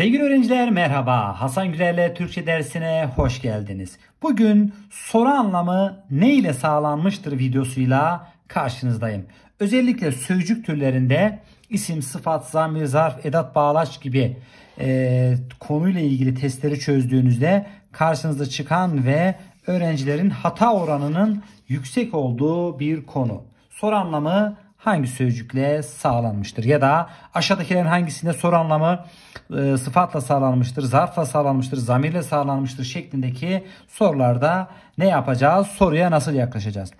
Sevgili öğrenciler merhaba. Hasan Güler'le Türkçe dersine hoş geldiniz. Bugün soru anlamı ne ile sağlanmıştır videosuyla karşınızdayım. Özellikle sözcük türlerinde isim, sıfat, zamir, zarf, edat, bağlaç gibi e, konuyla ilgili testleri çözdüğünüzde karşınıza çıkan ve öğrencilerin hata oranının yüksek olduğu bir konu. Soru anlamı hangi sözcükle sağlanmıştır? Ya da aşağıdakilerin hangisinde soru anlamı e, sıfatla sağlanmıştır, zarfla sağlanmıştır, zamirle sağlanmıştır şeklindeki sorularda ne yapacağız? Soruya nasıl yaklaşacağız?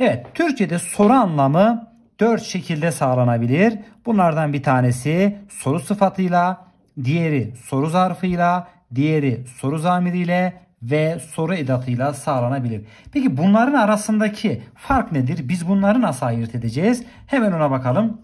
Evet, Türkçe'de soru anlamı dört şekilde sağlanabilir. Bunlardan bir tanesi soru sıfatıyla, diğeri soru zarfıyla, diğeri soru zamiriyle, ve soru edatıyla sağlanabilir. Peki bunların arasındaki fark nedir? Biz bunları nasıl ayırt edeceğiz? Hemen ona bakalım.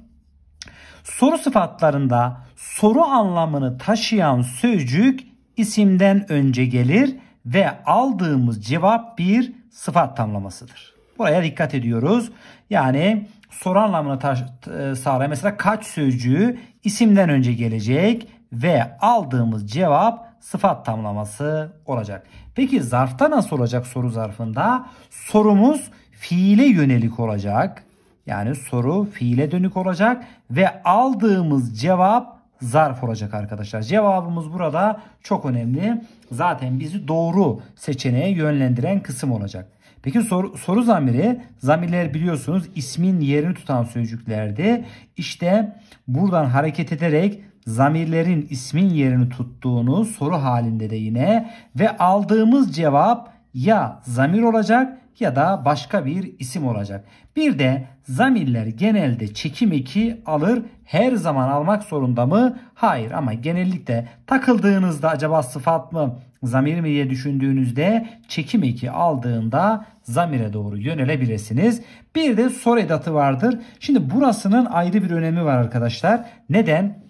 Soru sıfatlarında soru anlamını taşıyan sözcük isimden önce gelir ve aldığımız cevap bir sıfat tamlamasıdır. Buraya dikkat ediyoruz. Yani soru anlamını e, sağlayan mesela kaç sözcüğü isimden önce gelecek ve aldığımız cevap sıfat tamlaması olacak. Peki zarfta nasıl olacak soru zarfında? Sorumuz fiile yönelik olacak. Yani soru fiile dönük olacak ve aldığımız cevap zarf olacak arkadaşlar. Cevabımız burada çok önemli. Zaten bizi doğru seçeneğe yönlendiren kısım olacak. Peki soru, soru zamiri, zamirler biliyorsunuz ismin yerini tutan sözcüklerdi. İşte buradan hareket ederek zamirlerin ismin yerini tuttuğunu soru halinde de yine ve aldığımız cevap ya zamir olacak ya da başka bir isim olacak. Bir de zamirler genelde çekim eki alır. Her zaman almak zorunda mı? Hayır ama genellikle takıldığınızda acaba sıfat mı, zamir mi diye düşündüğünüzde çekim eki aldığında zamire doğru yönelebilirsiniz. Bir de sor edatı vardır. Şimdi burasının ayrı bir önemi var arkadaşlar. Neden?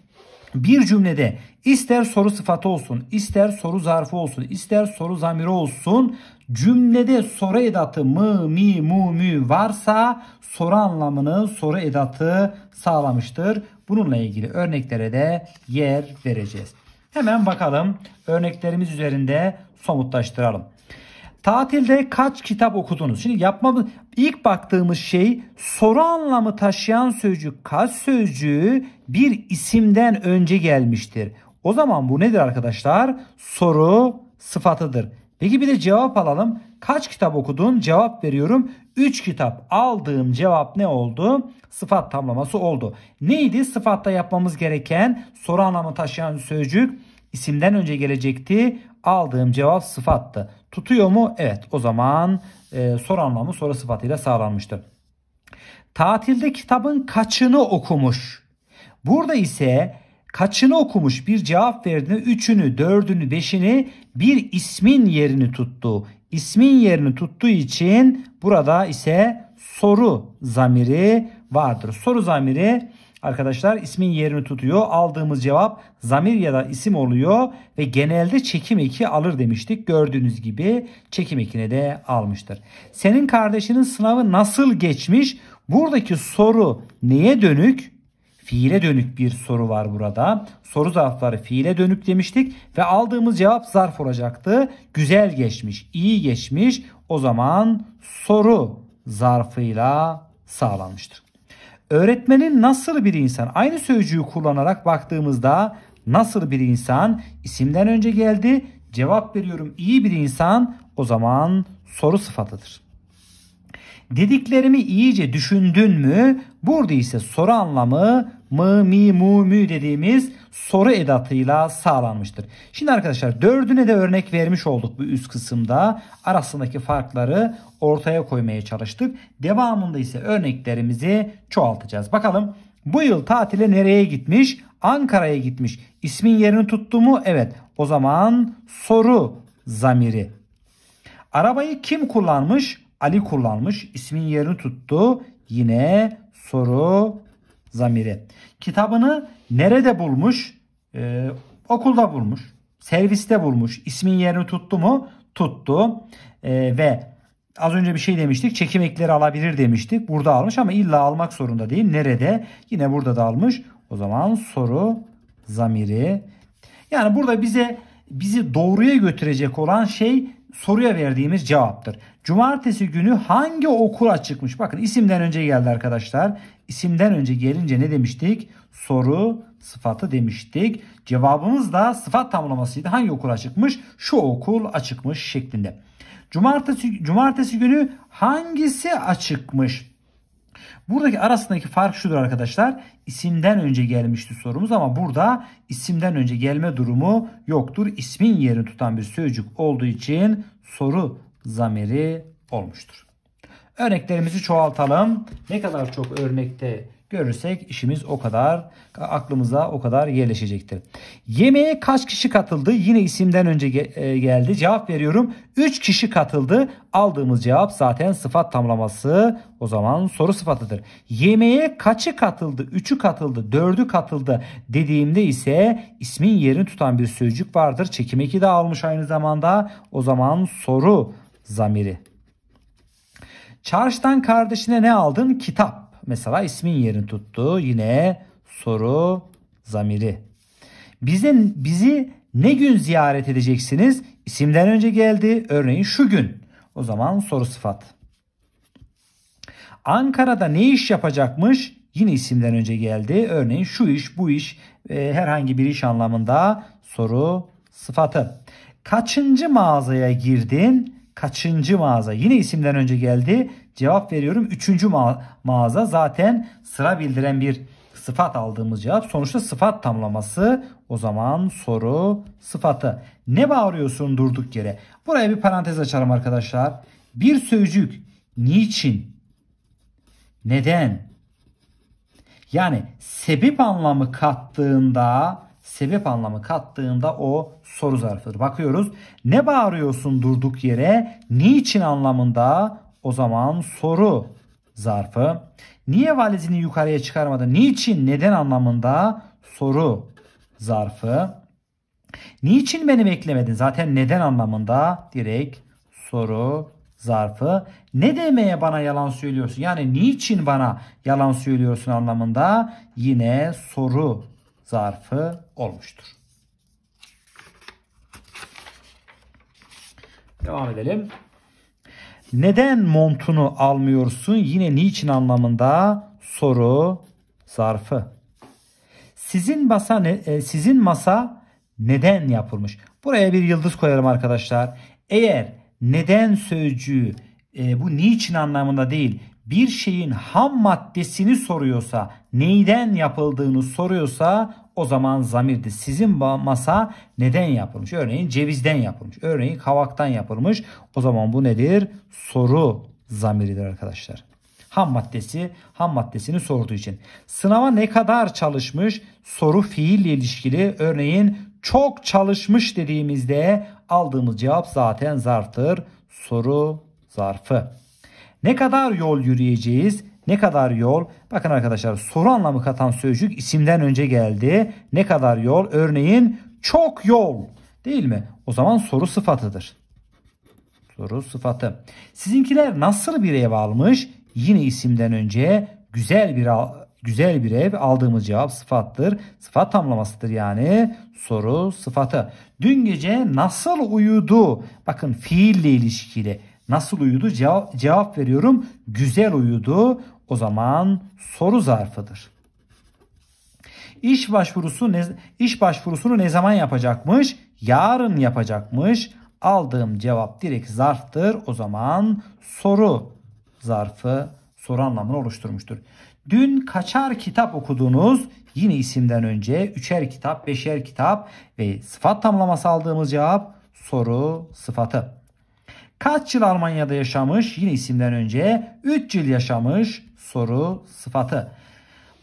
Bir cümlede ister soru sıfatı olsun, ister soru zarfı olsun, ister soru zamiri olsun cümlede soru edatı mı, mi, mu, mü varsa soru anlamını soru edatı sağlamıştır. Bununla ilgili örneklere de yer vereceğiz. Hemen bakalım örneklerimiz üzerinde somutlaştıralım. Tatilde kaç kitap okudunuz? Şimdi yapma ilk baktığımız şey soru anlamı taşıyan sözcük kaç sözcüğü bir isimden önce gelmiştir. O zaman bu nedir arkadaşlar? Soru sıfatıdır. Peki bir de cevap alalım. Kaç kitap okudun? Cevap veriyorum. 3 kitap aldığım cevap ne oldu? Sıfat tamlaması oldu. Neydi sıfatta yapmamız gereken soru anlamı taşıyan sözcük? isimden önce gelecekti. Aldığım cevap sıfattı. Tutuyor mu? Evet o zaman e, soru anlamı soru sıfatıyla sağlanmıştır. Tatilde kitabın kaçını okumuş? Burada ise kaçını okumuş bir cevap verdiğinde üçünü, dördünü, beşini bir ismin yerini tuttu ismin yerini tuttuğu için burada ise soru zamiri vardır. Soru zamiri arkadaşlar ismin yerini tutuyor. Aldığımız cevap zamir ya da isim oluyor ve genelde çekim eki alır demiştik. Gördüğünüz gibi çekim ekine de almıştır. Senin kardeşinin sınavı nasıl geçmiş? Buradaki soru neye dönük? fiile dönük bir soru var burada. Soru zarfları fiile dönük demiştik ve aldığımız cevap zarf olacaktı. Güzel geçmiş, iyi geçmiş. O zaman soru zarfıyla sağlanmıştır. Öğretmenin nasıl bir insan? Aynı sözcüğü kullanarak baktığımızda nasıl bir insan? İsimden önce geldi. Cevap veriyorum iyi bir insan. O zaman soru sıfatıdır. Dediklerimi iyice düşündün mü? Burada ise soru anlamı mı, mi, mu, mü dediğimiz soru edatıyla sağlanmıştır. Şimdi arkadaşlar dördüne de örnek vermiş olduk bu üst kısımda. Arasındaki farkları ortaya koymaya çalıştık. Devamında ise örneklerimizi çoğaltacağız. Bakalım bu yıl tatile nereye gitmiş? Ankara'ya gitmiş. İsmin yerini tuttu mu? Evet. O zaman soru zamiri. Arabayı kim kullanmış? Ali kullanmış. İsmin yerini tuttu. Yine soru zamiri. Kitabını nerede bulmuş? Ee, okulda bulmuş. Serviste bulmuş. İsmin yerini tuttu mu? Tuttu. Ee, ve az önce bir şey demiştik. Çekim ekleri alabilir demiştik. Burada almış ama illa almak zorunda değil. Nerede? Yine burada da almış. O zaman soru zamiri. Yani burada bize bizi doğruya götürecek olan şey soruya verdiğimiz cevaptır. Cumartesi günü hangi okul açıkmış? Bakın isimden önce geldi arkadaşlar. İsimden önce gelince ne demiştik? Soru sıfatı demiştik. Cevabımız da sıfat tamlamasıydı. Hangi okul açıkmış? Şu okul açıkmış şeklinde. Cumartesi, cumartesi günü hangisi açıkmış? Buradaki arasındaki fark şudur arkadaşlar. İsimden önce gelmişti sorumuz ama burada isimden önce gelme durumu yoktur. İsmin yerini tutan bir sözcük olduğu için soru zamiri olmuştur. Örneklerimizi çoğaltalım. Ne kadar çok örnekte görürsek işimiz o kadar aklımıza o kadar yerleşecektir. Yemeğe kaç kişi katıldı? Yine isimden önce e, geldi. Cevap veriyorum. 3 kişi katıldı. Aldığımız cevap zaten sıfat tamlaması. O zaman soru sıfatıdır. Yemeğe kaçı katıldı? 3'ü katıldı, 4'ü katıldı dediğimde ise ismin yerini tutan bir sözcük vardır. Çekim 2 de almış aynı zamanda. O zaman soru zamiri. Çarşıdan kardeşine ne aldın? Kitap mesela ismin yerini tuttu. Yine soru zamiri. Bize, bizi ne gün ziyaret edeceksiniz? İsimden önce geldi. Örneğin şu gün. O zaman soru sıfat. Ankara'da ne iş yapacakmış? Yine isimden önce geldi. Örneğin şu iş, bu iş, e, herhangi bir iş anlamında soru sıfatı. Kaçıncı mağazaya girdin? kaçıncı mağaza? Yine isimden önce geldi. Cevap veriyorum. Üçüncü ma mağaza zaten sıra bildiren bir sıfat aldığımız cevap. Sonuçta sıfat tamlaması. O zaman soru sıfatı. Ne bağırıyorsun durduk yere? Buraya bir parantez açarım arkadaşlar. Bir sözcük niçin, neden yani sebep anlamı kattığında sebep anlamı kattığında o soru zarfıdır. Bakıyoruz ne bağırıyorsun durduk yere niçin anlamında o zaman soru zarfı. Niye valizini yukarıya çıkarmadın niçin neden anlamında soru zarfı. Niçin beni beklemedin zaten neden anlamında direkt soru zarfı. Ne demeye bana yalan söylüyorsun? Yani niçin bana yalan söylüyorsun anlamında yine soru zarfı olmuştur. Devam edelim. Neden montunu almıyorsun? Yine niçin anlamında soru zarfı. Sizin masa ne, e, sizin masa neden yapılmış? Buraya bir yıldız koyalım arkadaşlar. Eğer neden sözcüğü e, bu niçin anlamında değil bir şeyin ham maddesini soruyorsa, neyden yapıldığını soruyorsa o zaman zamirdi. Sizin masa neden yapılmış? Örneğin cevizden yapılmış. Örneğin kavaktan yapılmış. O zaman bu nedir? Soru zamiridir arkadaşlar. Ham maddesi, ham maddesini sorduğu için. Sınava ne kadar çalışmış? Soru fiille ilişkili. Örneğin çok çalışmış dediğimizde aldığımız cevap zaten zarftır. Soru zarfı. Ne kadar yol yürüyeceğiz? Ne kadar yol? Bakın arkadaşlar soru anlamı katan sözcük isimden önce geldi. Ne kadar yol? Örneğin çok yol değil mi? O zaman soru sıfatıdır. Soru sıfatı. Sizinkiler nasıl bir ev almış? Yine isimden önce güzel bir güzel bir ev aldığımız cevap sıfattır. Sıfat tamlamasıdır yani soru sıfatı. Dün gece nasıl uyudu? Bakın fiille ilişkili. Nasıl uyudu? Cevap, cevap veriyorum. Güzel uyudu. O zaman soru zarfıdır. İş başvurusu ne, iş başvurusunu ne zaman yapacakmış? Yarın yapacakmış. Aldığım cevap direkt zarftır. O zaman soru zarfı soru anlamını oluşturmuştur. Dün kaçar kitap okudunuz? Yine isimden önce üçer kitap, beşer kitap ve sıfat tamlaması aldığımız cevap soru sıfatı. Kaç yıl Almanya'da yaşamış? Yine isimden önce 3 yıl yaşamış soru sıfatı.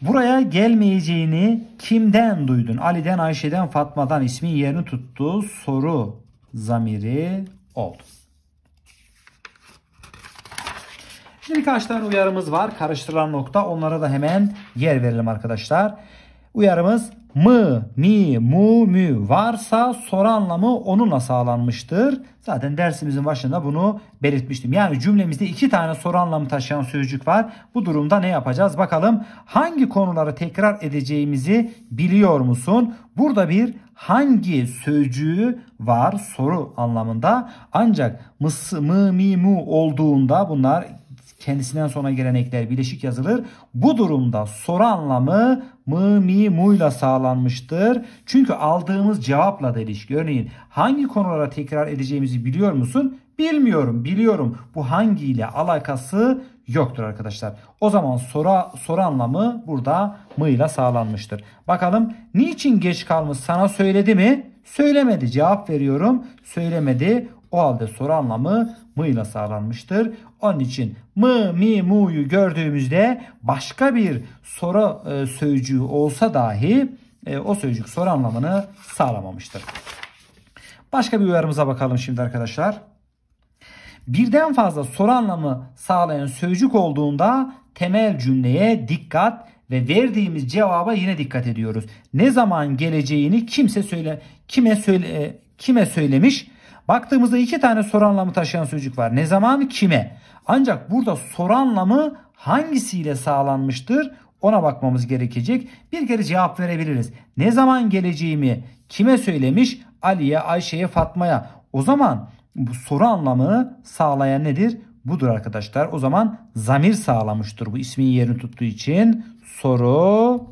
Buraya gelmeyeceğini kimden duydun? Ali'den, Ayşe'den, Fatma'dan ismin yerini tuttu. Soru zamiri oldu. Şimdi birkaç tane uyarımız var. Karıştırılan nokta. Onlara da hemen yer verelim arkadaşlar. Uyarımız mı, mi, mu, mü varsa soru anlamı onunla sağlanmıştır. Zaten dersimizin başında bunu belirtmiştim. Yani cümlemizde iki tane soru anlamı taşıyan sözcük var. Bu durumda ne yapacağız? Bakalım hangi konuları tekrar edeceğimizi biliyor musun? Burada bir hangi sözcüğü var soru anlamında. Ancak mıs, mı, mi, mu olduğunda bunlar kendisinden sonra gelen ekler bileşik yazılır. Bu durumda soru anlamı mı mi mu ile sağlanmıştır. Çünkü aldığımız cevapla da ilişki. Örneğin hangi konulara tekrar edeceğimizi biliyor musun? Bilmiyorum, biliyorum. Bu hangi ile alakası yoktur arkadaşlar. O zaman soru, soru anlamı burada mı ile sağlanmıştır. Bakalım niçin geç kalmış sana söyledi mi? Söylemedi. Cevap veriyorum. Söylemedi. O halde soru anlamı mı ile sağlanmıştır. Onun için mı, mi, mu'yu gördüğümüzde başka bir soru e, sözcüğü olsa dahi e, o sözcük soru anlamını sağlamamıştır. Başka bir uyarımıza bakalım şimdi arkadaşlar. Birden fazla soru anlamı sağlayan sözcük olduğunda temel cümleye dikkat ve verdiğimiz cevaba yine dikkat ediyoruz. Ne zaman geleceğini kimse söyle kime söyle e, kime söylemiş Baktığımızda iki tane soru anlamı taşıyan sözcük var. Ne zaman kime? Ancak burada soru anlamı hangisiyle sağlanmıştır? Ona bakmamız gerekecek. Bir kere cevap verebiliriz. Ne zaman geleceğimi kime söylemiş? Ali'ye, Ayşe'ye, Fatma'ya. O zaman bu soru anlamı sağlayan nedir? Budur arkadaşlar. O zaman zamir sağlamıştır bu ismin yerini tuttuğu için. Soru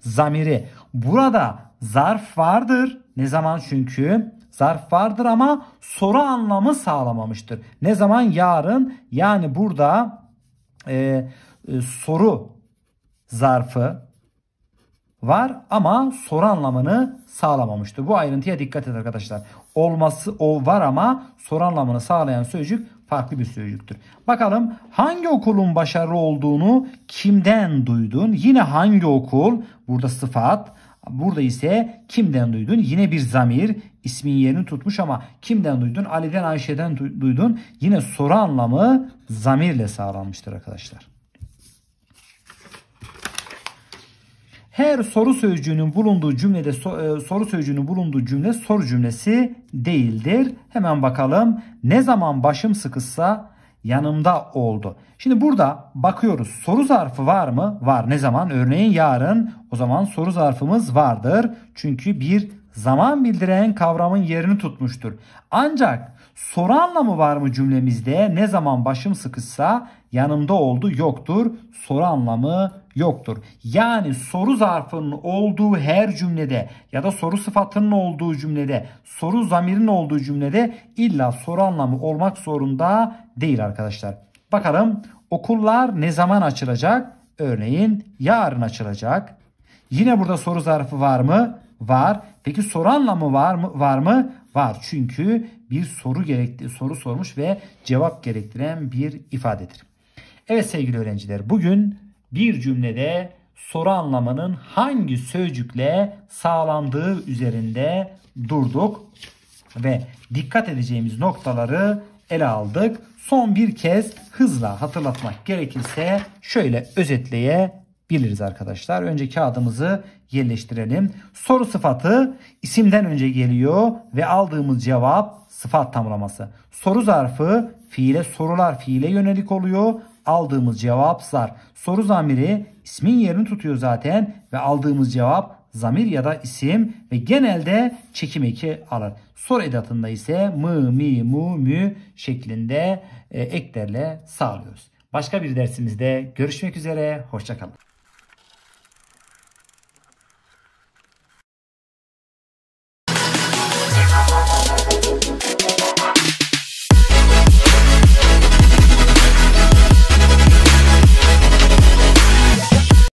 zamiri. Burada zarf vardır. Ne zaman çünkü zarf vardır ama soru anlamı sağlamamıştır. Ne zaman? Yarın yani burada e, e, soru zarfı var ama soru anlamını sağlamamıştır. Bu ayrıntıya dikkat edin arkadaşlar. Olması o var ama soru anlamını sağlayan sözcük farklı bir sözcüktür. Bakalım hangi okulun başarılı olduğunu kimden duydun? Yine hangi okul? Burada sıfat. Burada ise kimden duydun? Yine bir zamir ismin yerini tutmuş ama kimden duydun? Ali'den Ayşe'den duydun. Yine soru anlamı zamirle sağlanmıştır arkadaşlar. Her soru sözcüğünün bulunduğu cümlede e, soru sözcüğünün bulunduğu cümle soru cümlesi değildir. Hemen bakalım. Ne zaman başım sıkışsa yanımda oldu. Şimdi burada bakıyoruz soru zarfı var mı? Var. Ne zaman? Örneğin yarın o zaman soru zarfımız vardır. Çünkü bir zaman bildiren kavramın yerini tutmuştur. Ancak soru anlamı var mı cümlemizde? Ne zaman başım sıkışsa yanımda oldu yoktur. Soru anlamı yoktur. Yani soru zarfının olduğu her cümlede ya da soru sıfatının olduğu cümlede, soru zamirin olduğu cümlede illa soru anlamı olmak zorunda değil arkadaşlar. Bakalım okullar ne zaman açılacak? Örneğin yarın açılacak. Yine burada soru zarfı var mı? Var. Peki soru anlamı var mı? Var mı? Var. Çünkü bir soru gerekti, soru sormuş ve cevap gerektiren bir ifadedir. Evet sevgili öğrenciler, bugün bir cümlede soru anlamının hangi sözcükle sağlandığı üzerinde durduk ve dikkat edeceğimiz noktaları ele aldık. Son bir kez hızla hatırlatmak gerekirse şöyle özetleyebiliriz arkadaşlar. Önce kağıdımızı yerleştirelim. Soru sıfatı isimden önce geliyor ve aldığımız cevap sıfat tamlaması. Soru zarfı fiile sorular fiile yönelik oluyor aldığımız cevap zar. Soru zamiri ismin yerini tutuyor zaten ve aldığımız cevap zamir ya da isim ve genelde çekim eki alır. Soru edatında ise mı, mi, mu, mü şeklinde e, eklerle sağlıyoruz. Başka bir dersimizde görüşmek üzere, hoşçakalın.